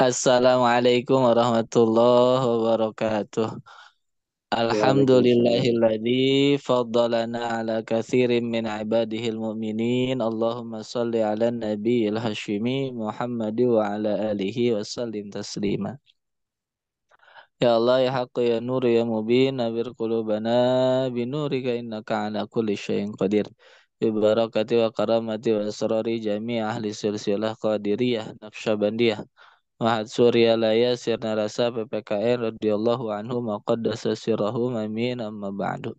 Assalamualaikum warahmatullahi wabarakatuh. Alhamdulillahilladzi faddalana ala kathirin min ibadihil mu'minin. Allahumma salli ala nabiyil hashimi Muhammadi wa ala alihi wa sallim taslima. Ya Allah ya haqq ya nur ya mubin nabir qulubana binurika innaka ala kulli syai'in qadir. Bibarakati wa karamati wa asrari jami ahli silsilah qadiriyah naqsyabandiyah Mahat surya laya sirna rasa PPKN radhiyallahu anhu maqaddasa sirahu amin amma ba'du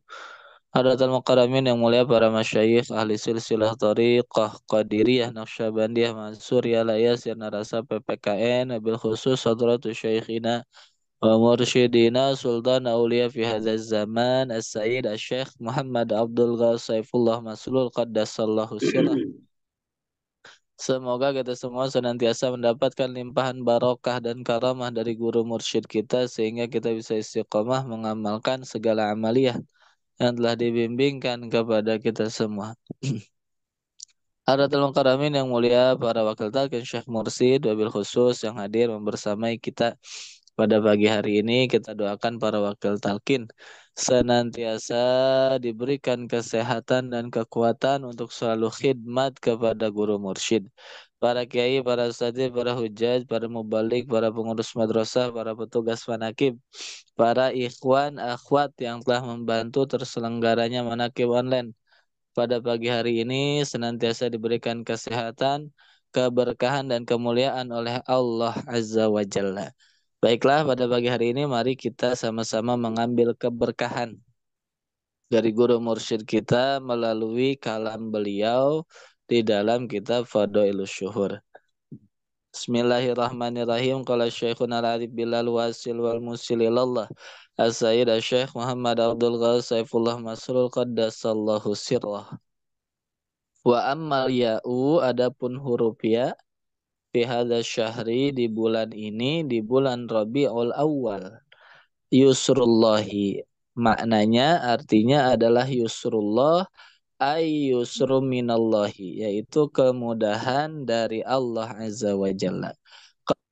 Hadatul Muqaramin yang mulia para masyayikh ahli silsilah tariqah qadiriyah naqsyabandiyah mansur ya laya sirna rasa PPKN bil khusus hadratus syekhina Mursyidina Sultan aulia fi hadzal zaman as sayyid السيد syekh Muhammad Abdul الغاز Saifullah Maslul قدس الله Semoga kita semua senantiasa mendapatkan limpahan barokah dan karamah dari guru mursyid kita sehingga kita bisa istiqomah mengamalkan segala amaliah yang telah dibimbingkan kepada kita semua. Ada telung Karamin yang mulia para wakil talqin Syekh Mursid wabil khusus yang hadir membersamai kita pada pagi hari ini kita doakan para wakil talkin senantiasa diberikan kesehatan dan kekuatan untuk selalu khidmat kepada guru mursyid. Para kiai, para ustadz, para hujaj, para mubalik, para pengurus madrasah, para petugas manakib, para ikhwan, akhwat yang telah membantu terselenggaranya manakib online. Pada pagi hari ini senantiasa diberikan kesehatan, keberkahan dan kemuliaan oleh Allah Azza wa Jalla. Baiklah, pada pagi hari ini mari kita sama-sama mengambil keberkahan dari guru mursyid kita melalui kalam beliau di dalam kitab Fadailush Syuhur. Bismillahirrahmanirrahim. Qala Syekhuna Al-Arif Bilal Wasil wal Musil ilallah. As-Sayyid Syekh Muhammad Abdul Ghazali Saifullah Masrul Qaddasallahu sirrah. Wa ammal ya'u adapun huruf ya' bihada syahri di bulan ini di bulan Rabiul Awal yusrullahi maknanya artinya adalah yusrullah ay yusru minallahi yaitu kemudahan dari Allah azza wa jalla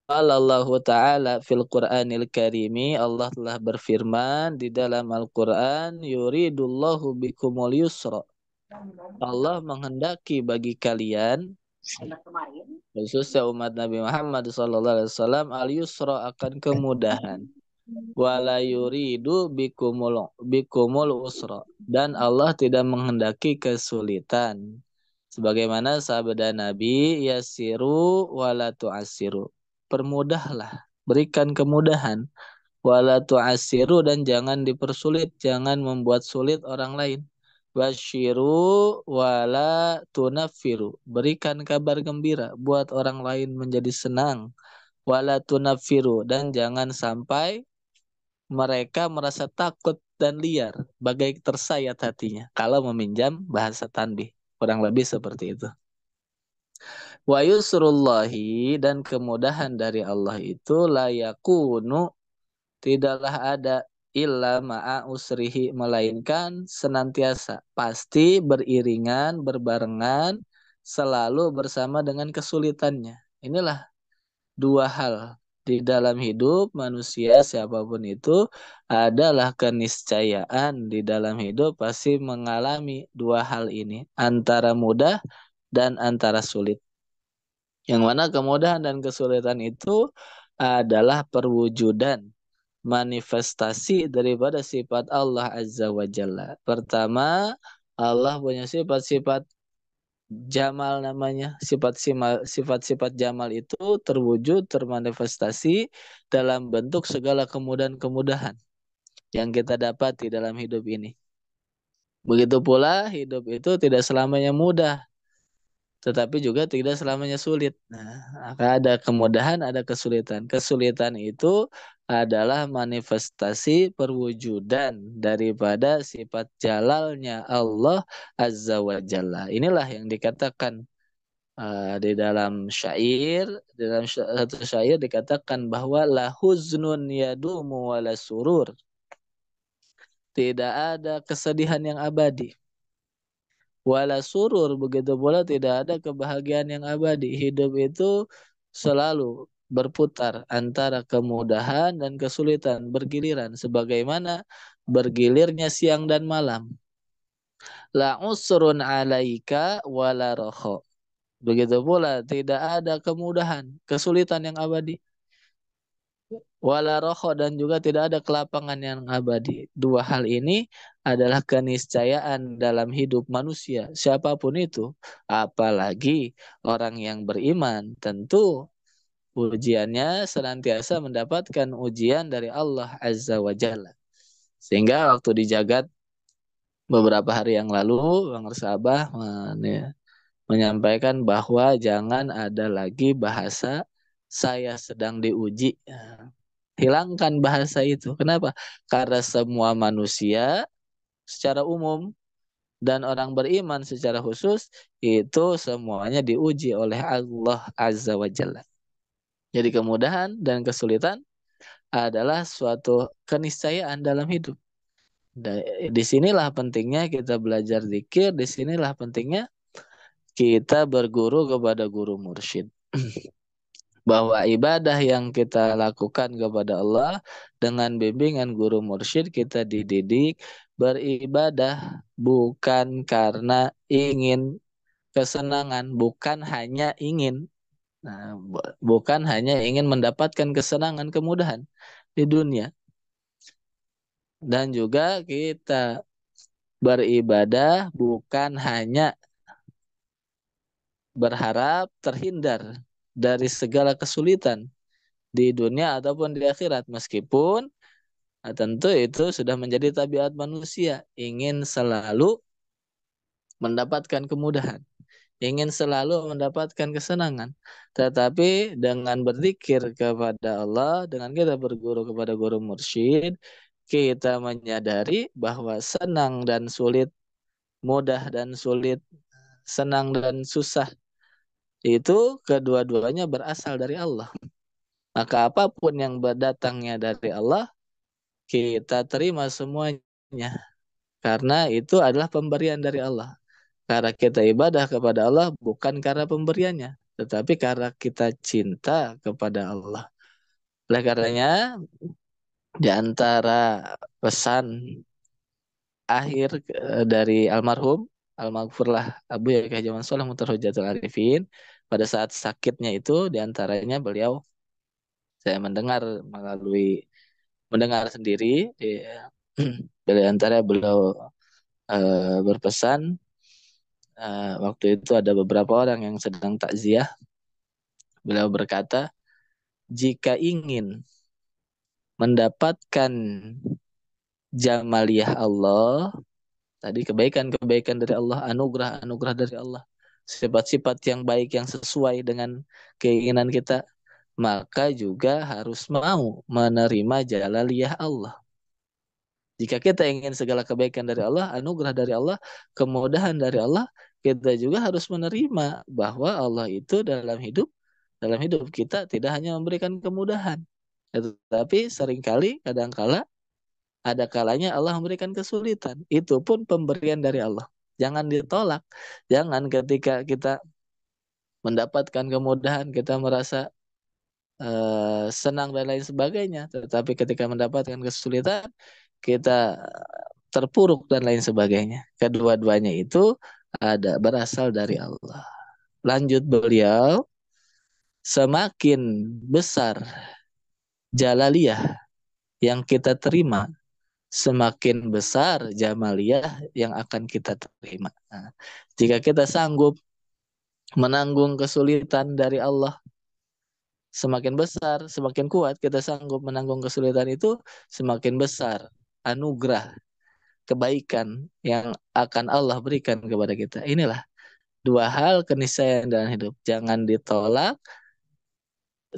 Qala Allah Ta'ala fil Qur'anil Karimi Allah telah berfirman di dalam Al-Qur'an yuridullahu bikumul yusra Allah menghendaki bagi kalian kemarin khususnya umat Nabi Muhammad sallallahu alaihi wasallam al yusra akan kemudahan wala yuridu bikumul bikumul usra dan Allah tidak menghendaki kesulitan sebagaimana sabda Nabi yasiru wala tu'asiru permudahlah berikan kemudahan wala tu'asiru dan jangan dipersulit jangan membuat sulit orang lain Bashiru wala tunafiru. Berikan kabar gembira. Buat orang lain menjadi senang. Wala tunafiru. Dan jangan sampai mereka merasa takut dan liar. Bagai tersayat hatinya. Kalau meminjam bahasa tanbih. Kurang lebih seperti itu. Wa yusrullahi dan kemudahan dari Allah itu layakunu tidaklah ada illa ma'a usrihi melainkan senantiasa pasti beriringan berbarengan selalu bersama dengan kesulitannya inilah dua hal di dalam hidup manusia siapapun itu adalah keniscayaan di dalam hidup pasti mengalami dua hal ini antara mudah dan antara sulit yang mana kemudahan dan kesulitan itu adalah perwujudan manifestasi daripada sifat Allah Azza wa Jalla. Pertama, Allah punya sifat-sifat jamal namanya. Sifat-sifat jamal itu terwujud, termanifestasi dalam bentuk segala kemudahan-kemudahan yang kita dapat di dalam hidup ini. Begitu pula hidup itu tidak selamanya mudah tetapi juga tidak selamanya sulit. Nah, ada kemudahan, ada kesulitan. Kesulitan itu adalah manifestasi perwujudan daripada sifat jalalnya Allah Azza wa Jalla. Inilah yang dikatakan uh, di dalam syair, di dalam satu syair dikatakan bahwa la huznun yadumu wala surur. Tidak ada kesedihan yang abadi wala surur begitu pula tidak ada kebahagiaan yang abadi hidup itu selalu berputar antara kemudahan dan kesulitan bergiliran sebagaimana bergilirnya siang dan malam la usrun alaika wala roho begitu pula tidak ada kemudahan kesulitan yang abadi wala roho dan juga tidak ada kelapangan yang abadi. Dua hal ini adalah keniscayaan dalam hidup manusia, siapapun itu, apalagi orang yang beriman. Tentu ujiannya senantiasa mendapatkan ujian dari Allah Azza wa Jalla. Sehingga waktu dijagat beberapa hari yang lalu, Bang Sabah menyampaikan bahwa jangan ada lagi bahasa saya sedang diuji hilangkan bahasa itu. Kenapa? Karena semua manusia secara umum dan orang beriman secara khusus itu semuanya diuji oleh Allah Azza wa Jalla. Jadi kemudahan dan kesulitan adalah suatu keniscayaan dalam hidup. Di sinilah pentingnya kita belajar zikir, di sinilah pentingnya kita berguru kepada guru mursyid. bahwa ibadah yang kita lakukan kepada Allah dengan bimbingan guru mursyid kita dididik beribadah bukan karena ingin kesenangan, bukan hanya ingin nah, bukan hanya ingin mendapatkan kesenangan kemudahan di dunia. Dan juga kita beribadah bukan hanya berharap terhindar dari segala kesulitan di dunia ataupun di akhirat meskipun eh, tentu itu sudah menjadi tabiat manusia ingin selalu mendapatkan kemudahan ingin selalu mendapatkan kesenangan. Tetapi dengan berzikir kepada Allah, dengan kita berguru kepada guru mursyid, kita menyadari bahwa senang dan sulit, mudah dan sulit, senang dan susah, itu kedua-duanya berasal dari Allah. Maka apapun yang berdatangnya dari Allah, kita terima semuanya. Karena itu adalah pemberian dari Allah. Karena kita ibadah kepada Allah bukan karena pemberiannya, tetapi karena kita cinta kepada Allah. Oleh karenanya, di antara pesan akhir eh, dari almarhum Al-Maghfurlah Abu Yahya Jaman Soleh Hujatul Arifin pada saat sakitnya itu diantaranya beliau saya mendengar melalui mendengar sendiri dari antara beliau uh, berpesan uh, waktu itu ada beberapa orang yang sedang takziah beliau berkata jika ingin mendapatkan jamaliah Allah tadi kebaikan-kebaikan dari Allah anugerah-anugerah dari Allah sifat-sifat yang baik yang sesuai dengan keinginan kita, maka juga harus mau menerima jalaliyah Allah. Jika kita ingin segala kebaikan dari Allah, anugerah dari Allah, kemudahan dari Allah, kita juga harus menerima bahwa Allah itu dalam hidup dalam hidup kita tidak hanya memberikan kemudahan, tetapi seringkali kadangkala ada kalanya Allah memberikan kesulitan. Itu pun pemberian dari Allah jangan ditolak jangan ketika kita mendapatkan kemudahan kita merasa uh, senang dan lain sebagainya tetapi ketika mendapatkan kesulitan kita terpuruk dan lain sebagainya kedua-duanya itu ada berasal dari Allah lanjut beliau semakin besar jalaliyah yang kita terima semakin besar jamaliah yang akan kita terima. Nah, jika kita sanggup menanggung kesulitan dari Allah semakin besar, semakin kuat kita sanggup menanggung kesulitan itu, semakin besar anugerah kebaikan yang akan Allah berikan kepada kita. Inilah dua hal keniscayaan dalam hidup. Jangan ditolak.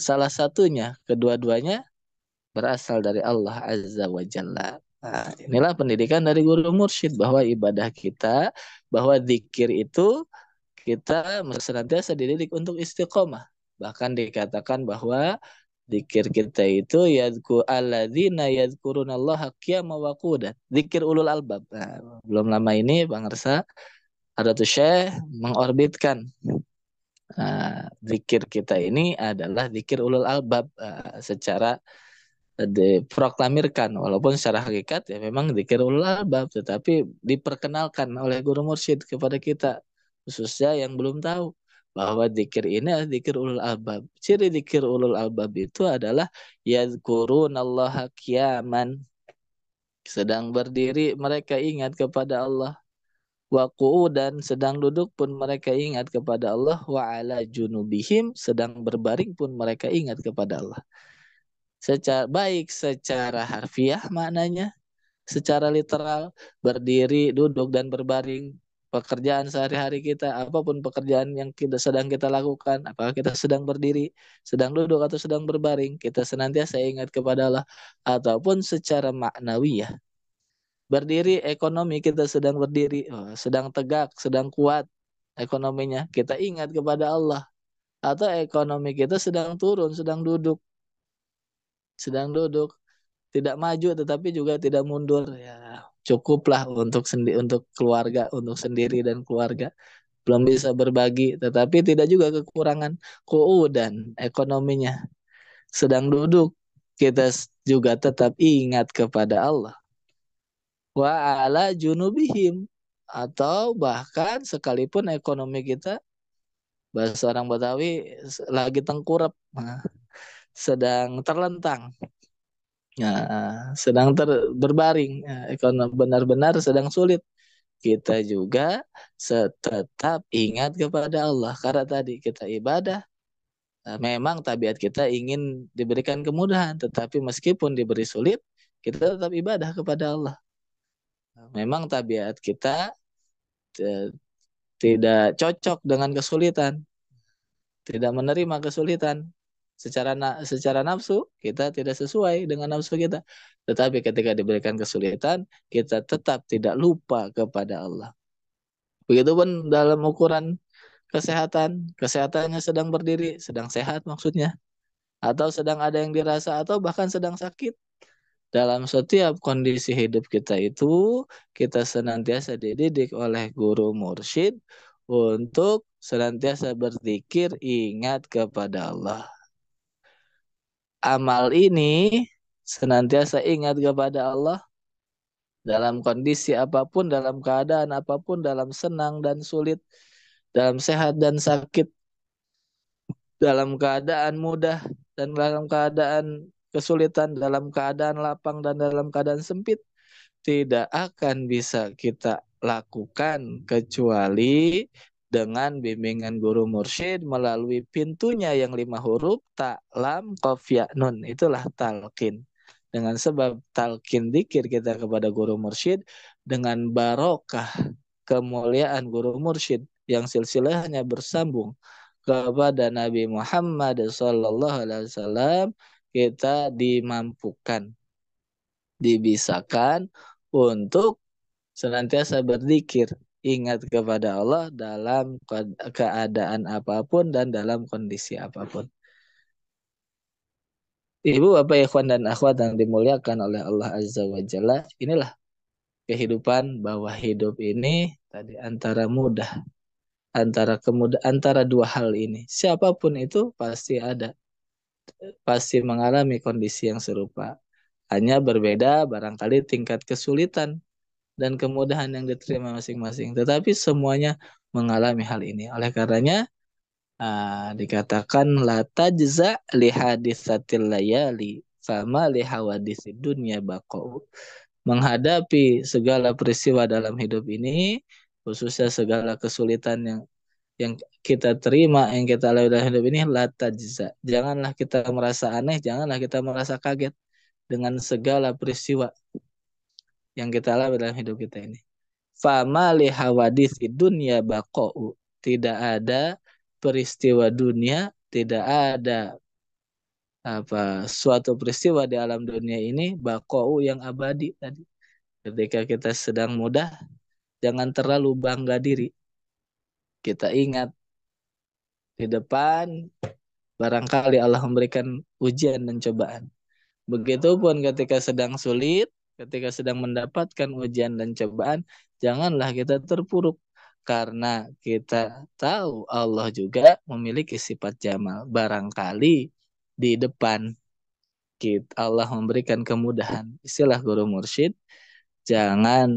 Salah satunya, kedua-duanya berasal dari Allah Azza wa Jalla. Nah, inilah pendidikan dari guru mursyid bahwa ibadah kita, bahwa zikir itu kita senantiasa dididik untuk istiqomah. Bahkan dikatakan bahwa zikir kita itu yadku alladzina yadkurunallaha qiyaman wa qu'udan. Zikir ulul albab. Nah, belum lama ini Bang resa ada tuh Syekh mengorbitkan Nah, kita ini adalah zikir ulul albab uh, secara diproklamirkan walaupun secara hakikat ya memang dikirul albab tetapi diperkenalkan oleh guru mursyid kepada kita khususnya yang belum tahu bahwa dikir ini adalah dikir ulul albab. Ciri dikir ulul albab itu adalah ya yadkurunallaha kiaman. Sedang berdiri mereka ingat kepada Allah. Wa dan sedang duduk pun mereka ingat kepada Allah. Wa ala junubihim sedang berbaring pun mereka ingat kepada Allah secara baik secara harfiah maknanya secara literal berdiri duduk dan berbaring pekerjaan sehari-hari kita apapun pekerjaan yang kita sedang kita lakukan apakah kita sedang berdiri sedang duduk atau sedang berbaring kita senantiasa ingat kepada Allah ataupun secara maknawi ya berdiri ekonomi kita sedang berdiri oh, sedang tegak sedang kuat ekonominya kita ingat kepada Allah atau ekonomi kita sedang turun sedang duduk sedang duduk tidak maju tetapi juga tidak mundur ya cukuplah untuk sendi untuk keluarga untuk sendiri dan keluarga belum bisa berbagi tetapi tidak juga kekurangan kuu dan ekonominya sedang duduk kita juga tetap ingat kepada Allah wa ala junubihim atau bahkan sekalipun ekonomi kita bahasa orang Betawi lagi tengkurap nah, sedang terlentang nah, sedang ter berbaring nah, ekonomi benar-benar sedang sulit kita juga tetap ingat kepada Allah karena tadi kita ibadah eh, memang tabiat kita ingin diberikan kemudahan tetapi meskipun diberi sulit kita tetap ibadah kepada Allah memang tabiat kita tidak cocok dengan kesulitan tidak menerima kesulitan secara na secara nafsu kita tidak sesuai dengan nafsu kita tetapi ketika diberikan kesulitan kita tetap tidak lupa kepada Allah begitupun dalam ukuran kesehatan kesehatannya sedang berdiri sedang sehat maksudnya atau sedang ada yang dirasa atau bahkan sedang sakit dalam setiap kondisi hidup kita itu kita senantiasa dididik oleh guru mursyid untuk senantiasa berzikir ingat kepada Allah amal ini senantiasa ingat kepada Allah dalam kondisi apapun, dalam keadaan apapun, dalam senang dan sulit, dalam sehat dan sakit, dalam keadaan mudah dan dalam keadaan kesulitan, dalam keadaan lapang dan dalam keadaan sempit, tidak akan bisa kita lakukan kecuali dengan bimbingan guru mursyid melalui pintunya yang lima huruf tak lam qaf ya nun itulah talqin dengan sebab talqin dikir kita kepada guru mursyid dengan barokah kemuliaan guru mursyid yang silsilahnya bersambung kepada Nabi Muhammad sallallahu alaihi wasallam kita dimampukan dibisakan untuk senantiasa berzikir ingat kepada Allah dalam keadaan apapun dan dalam kondisi apapun. Ibu, Bapak, Ikhwan, dan Akhwat yang dimuliakan oleh Allah Azza wa Jalla, inilah kehidupan bahwa hidup ini tadi antara mudah, antara kemudah, antara dua hal ini. Siapapun itu pasti ada, pasti mengalami kondisi yang serupa. Hanya berbeda barangkali tingkat kesulitan dan kemudahan yang diterima masing-masing. Tetapi semuanya mengalami hal ini. Oleh karenanya uh, dikatakan la tajza li hadisatil layali sama li hawadisid dunya baqau. Menghadapi segala peristiwa dalam hidup ini, khususnya segala kesulitan yang yang kita terima, yang kita alami dalam hidup ini la tajza. Janganlah kita merasa aneh, janganlah kita merasa kaget dengan segala peristiwa yang kita alami dalam hidup kita ini. Fama lihawadis dunia bakou. Tidak ada peristiwa dunia, tidak ada apa suatu peristiwa di alam dunia ini bakou yang abadi tadi. Ketika kita sedang mudah, jangan terlalu bangga diri. Kita ingat di depan barangkali Allah memberikan ujian dan cobaan. Begitupun ketika sedang sulit, Ketika sedang mendapatkan ujian dan cobaan, janganlah kita terpuruk karena kita tahu Allah juga memiliki sifat jamal. Barangkali di depan kita Allah memberikan kemudahan. Istilah guru mursyid, jangan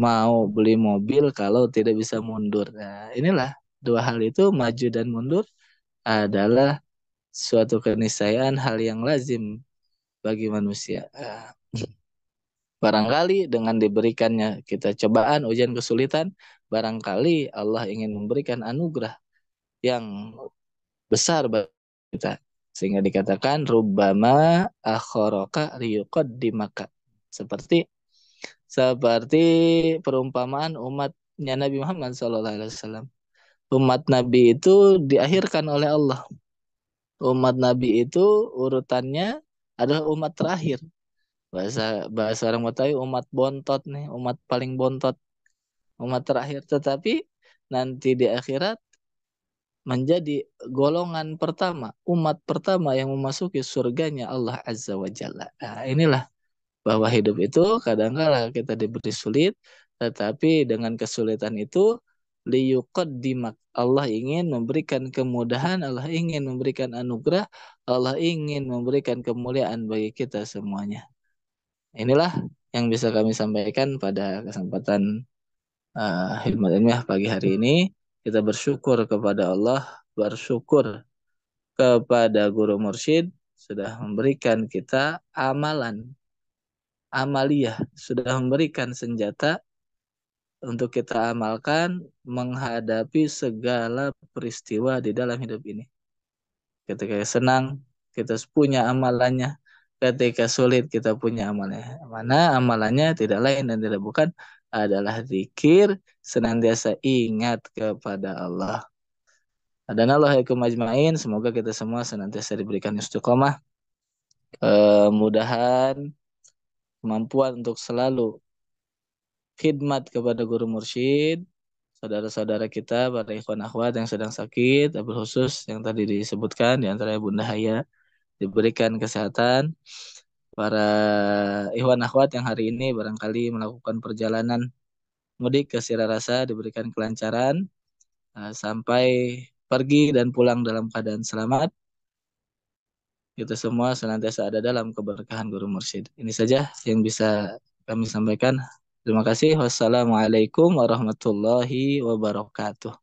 mau beli mobil kalau tidak bisa mundur. Nah, inilah dua hal itu maju dan mundur adalah suatu keniscayaan hal yang lazim bagi manusia. Ah. Barangkali dengan diberikannya kita cobaan, ujian, kesulitan, barangkali Allah ingin memberikan anugerah yang besar bagi kita. Sehingga dikatakan rubama akhoroka riyukod dimaka. Seperti seperti perumpamaan umatnya Nabi Muhammad SAW. Umat Nabi itu diakhirkan oleh Allah. Umat Nabi itu urutannya adalah umat terakhir bahasa bahasa orang Betawi umat bontot nih umat paling bontot umat terakhir tetapi nanti di akhirat menjadi golongan pertama umat pertama yang memasuki surganya Allah Azza wa Jalla nah, inilah bahwa hidup itu kadangkala kita diberi sulit tetapi dengan kesulitan itu liyuqaddimak Allah ingin memberikan kemudahan Allah ingin memberikan anugerah Allah ingin memberikan kemuliaan bagi kita semuanya inilah yang bisa kami sampaikan pada kesempatan uh, eh, Hikmat Ilmiah pagi hari ini. Kita bersyukur kepada Allah, bersyukur kepada Guru Mursyid sudah memberikan kita amalan, amaliyah, sudah memberikan senjata untuk kita amalkan menghadapi segala peristiwa di dalam hidup ini. Ketika senang, kita punya amalannya ketika sulit kita punya amalnya Mana amalannya tidak lain dan tidak bukan adalah zikir senantiasa ingat kepada Allah. Dan Allah ajma'in, semoga kita semua senantiasa diberikan istiqomah, kemudahan, kemampuan untuk selalu khidmat kepada guru mursyid, saudara-saudara kita, para ikhwan akhwat yang sedang sakit, khusus yang tadi disebutkan, di antara Bunda Haya, diberikan kesehatan para ikhwan akhwat yang hari ini barangkali melakukan perjalanan mudik ke Sirarasa diberikan kelancaran uh, sampai pergi dan pulang dalam keadaan selamat. Kita semua senantiasa ada dalam keberkahan Guru Mursyid. Ini saja yang bisa kami sampaikan. Terima kasih. Wassalamualaikum warahmatullahi wabarakatuh.